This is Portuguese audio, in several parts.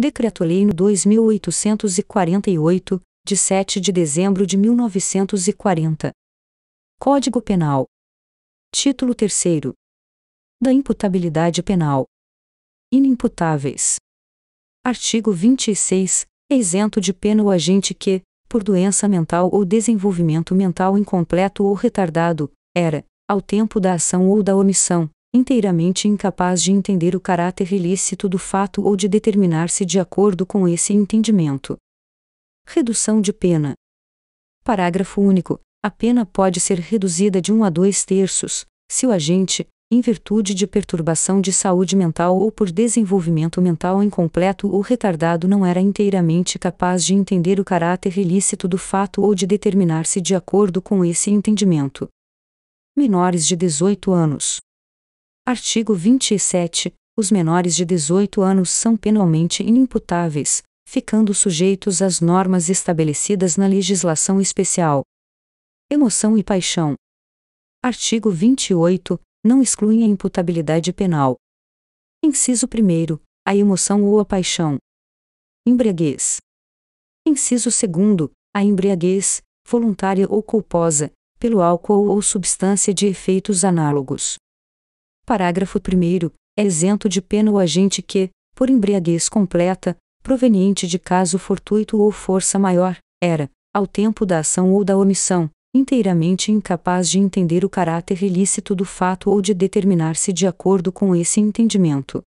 Decreto-Lei no 2848, de 7 de dezembro de 1940. Código Penal. Título 3 Da imputabilidade penal. Inimputáveis. Artigo 26. Isento de pena o agente que, por doença mental ou desenvolvimento mental incompleto ou retardado, era, ao tempo da ação ou da omissão, inteiramente incapaz de entender o caráter ilícito do fato ou de determinar-se de acordo com esse entendimento. Redução de pena. Parágrafo único. A pena pode ser reduzida de 1 um a 2 terços, se o agente, em virtude de perturbação de saúde mental ou por desenvolvimento mental incompleto ou retardado não era inteiramente capaz de entender o caráter ilícito do fato ou de determinar-se de acordo com esse entendimento. Menores de 18 anos. Artigo 27. Os menores de 18 anos são penalmente inimputáveis, ficando sujeitos às normas estabelecidas na legislação especial. Emoção e paixão. Artigo 28. Não excluem a imputabilidade penal. Inciso 1. A emoção ou a paixão. Embriaguez. Inciso 2. A embriaguez, voluntária ou culposa, pelo álcool ou substância de efeitos análogos, Parágrafo 1. É isento de pena o agente que, por embriaguez completa, proveniente de caso fortuito ou força maior, era, ao tempo da ação ou da omissão, inteiramente incapaz de entender o caráter ilícito do fato ou de determinar-se de acordo com esse entendimento.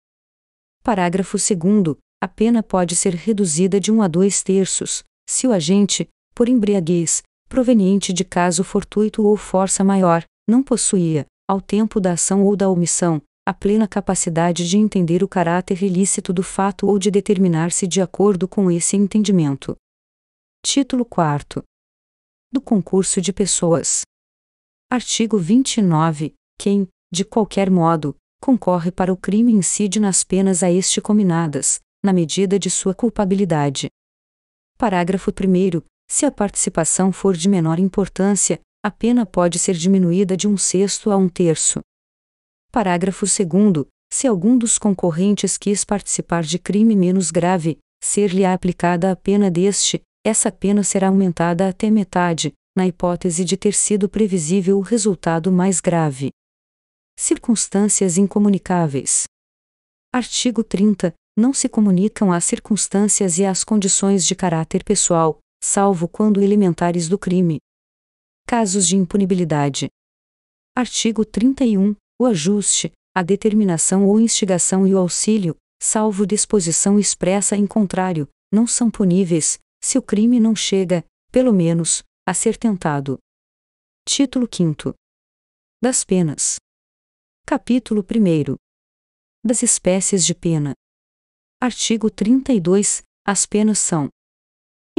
Parágrafo 2. A pena pode ser reduzida de 1 um a 2 terços, se o agente, por embriaguez, proveniente de caso fortuito ou força maior, não possuía, ao tempo da ação ou da omissão, a plena capacidade de entender o caráter ilícito do fato ou de determinar-se de acordo com esse entendimento. Título 4 Do concurso de pessoas. Artigo 29. Quem, de qualquer modo, concorre para o crime incide nas penas a este cominadas, na medida de sua culpabilidade. Parágrafo 1. Se a participação for de menor importância, a pena pode ser diminuída de um sexto a um terço. Parágrafo 2. Se algum dos concorrentes quis participar de crime menos grave, ser-lhe aplicada a pena deste, essa pena será aumentada até metade, na hipótese de ter sido previsível o resultado mais grave. Circunstâncias incomunicáveis. Artigo 30. Não se comunicam as circunstâncias e as condições de caráter pessoal, salvo quando elementares do crime, Casos de impunibilidade. Artigo 31. O ajuste, a determinação ou instigação e o auxílio, salvo disposição expressa em contrário, não são puníveis, se o crime não chega, pelo menos, a ser tentado. Título 5. Das penas. Capítulo 1. Das espécies de pena. Artigo 32. As penas são: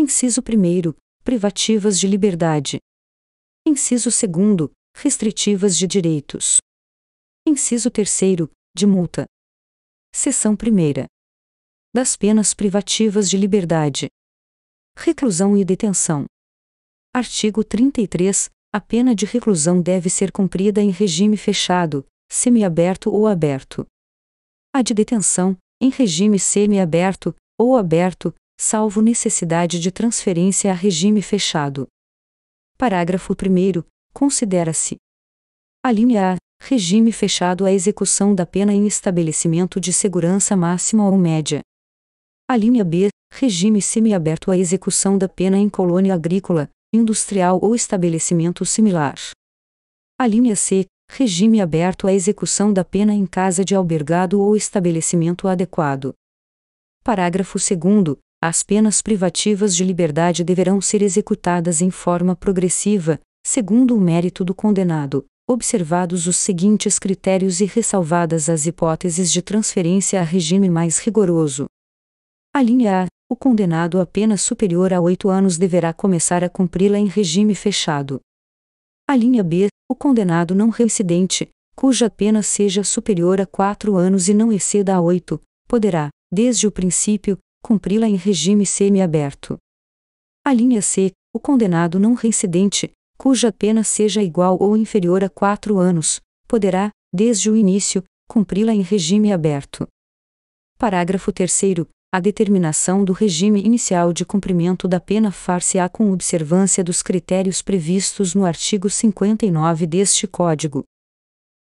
Inciso 1. Privativas de liberdade, Inciso 2. Restritivas de direitos. Inciso 3. De multa. Seção 1. Das penas privativas de liberdade. Reclusão e detenção. Artigo 33. A pena de reclusão deve ser cumprida em regime fechado, semiaberto ou aberto. A de detenção, em regime semiaberto ou aberto, salvo necessidade de transferência a regime fechado. Parágrafo 1. Considera-se a linha A. Regime fechado à execução da pena em estabelecimento de segurança máxima ou média. A linha B. Regime semiaberto à execução da pena em colônia agrícola, industrial ou estabelecimento similar. A linha C. Regime aberto à execução da pena em casa de albergado ou estabelecimento adequado. Parágrafo 2. As penas privativas de liberdade deverão ser executadas em forma progressiva, segundo o mérito do condenado, observados os seguintes critérios e ressalvadas as hipóteses de transferência a regime mais rigoroso. A linha A, o condenado a pena superior a oito anos deverá começar a cumpri-la em regime fechado. A linha B, o condenado não reincidente, cuja pena seja superior a quatro anos e não exceda a oito, poderá, desde o princípio, cumpri-la em regime semiaberto. A linha C, o condenado não reincidente, cuja pena seja igual ou inferior a quatro anos, poderá, desde o início, cumpri-la em regime aberto. Parágrafo 3. A determinação do regime inicial de cumprimento da pena far-se-á com observância dos critérios previstos no artigo 59 deste Código,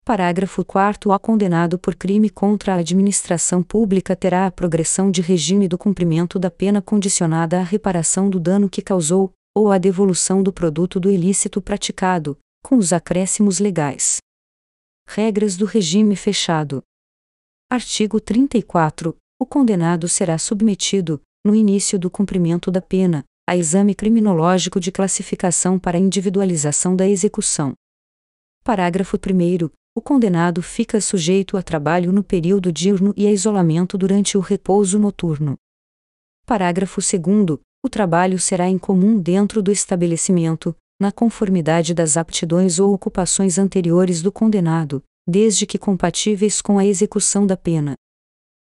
Parágrafo 4 O condenado por crime contra a administração pública terá a progressão de regime do cumprimento da pena condicionada à reparação do dano que causou, ou à devolução do produto do ilícito praticado, com os acréscimos legais. Regras do regime fechado. Artigo 34. O condenado será submetido, no início do cumprimento da pena, a exame criminológico de classificação para individualização da execução. Parágrafo 1 o condenado fica sujeito a trabalho no período diurno e a isolamento durante o repouso noturno. Parágrafo 2. O trabalho será incomum dentro do estabelecimento, na conformidade das aptidões ou ocupações anteriores do condenado, desde que compatíveis com a execução da pena.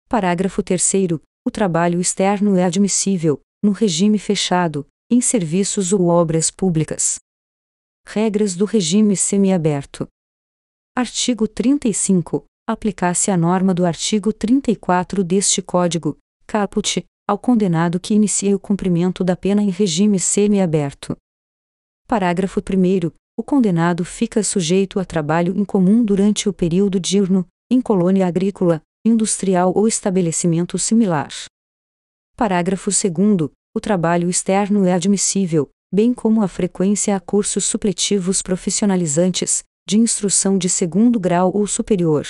Parágrafo 3. O trabalho externo é admissível, no regime fechado, em serviços ou obras públicas. Regras do regime semiaberto. Artigo 35. Aplicasse a norma do artigo 34 deste Código, caput, ao condenado que inicie o cumprimento da pena em regime semiaberto. Parágrafo 1. O condenado fica sujeito a trabalho incomum durante o período diurno, em colônia agrícola, industrial ou estabelecimento similar. Parágrafo 2. O trabalho externo é admissível, bem como a frequência a cursos supletivos profissionalizantes, de instrução de segundo grau ou superior